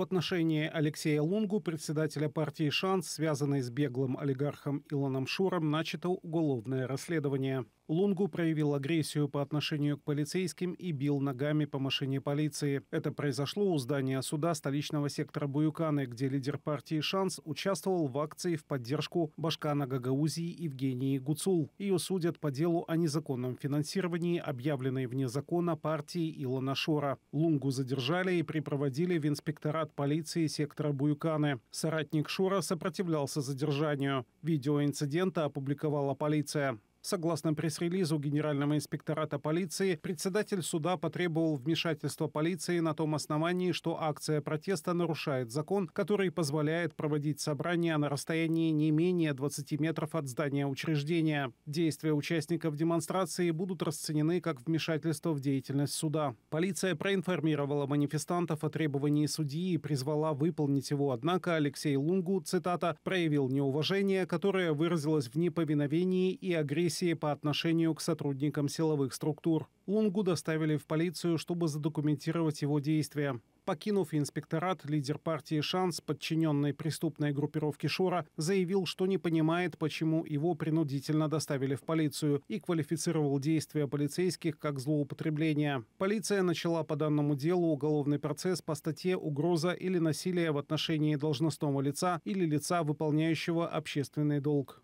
В отношении Алексея Лунгу, председателя партии «Шанс», связанной с беглым олигархом Илоном Шуром, начато уголовное расследование. Лунгу проявил агрессию по отношению к полицейским и бил ногами по машине полиции. Это произошло у здания суда столичного сектора Буюканы, где лидер партии «Шанс» участвовал в акции в поддержку Башкана Гагаузии Евгении Гуцул. Ее судят по делу о незаконном финансировании, объявленной вне закона партии Илона Шора. Лунгу задержали и припроводили в инспекторат от полиции сектора Буюканы. Соратник Шура сопротивлялся задержанию. Видео инцидента опубликовала полиция. Согласно пресс-релизу Генерального инспектората полиции, председатель суда потребовал вмешательства полиции на том основании, что акция протеста нарушает закон, который позволяет проводить собрания на расстоянии не менее 20 метров от здания учреждения. Действия участников демонстрации будут расценены как вмешательство в деятельность суда. Полиция проинформировала манифестантов о требовании судьи и призвала выполнить его, однако Алексей Лунгу, цитата, «проявил неуважение, которое выразилось в неповиновении и агрессии репрессии по отношению к сотрудникам силовых структур. Лунгу доставили в полицию, чтобы задокументировать его действия. Покинув инспекторат, лидер партии «Шанс», подчиненной преступной группировке Шора, заявил, что не понимает, почему его принудительно доставили в полицию и квалифицировал действия полицейских как злоупотребление. Полиция начала по данному делу уголовный процесс по статье «Угроза или насилие в отношении должностного лица или лица, выполняющего общественный долг».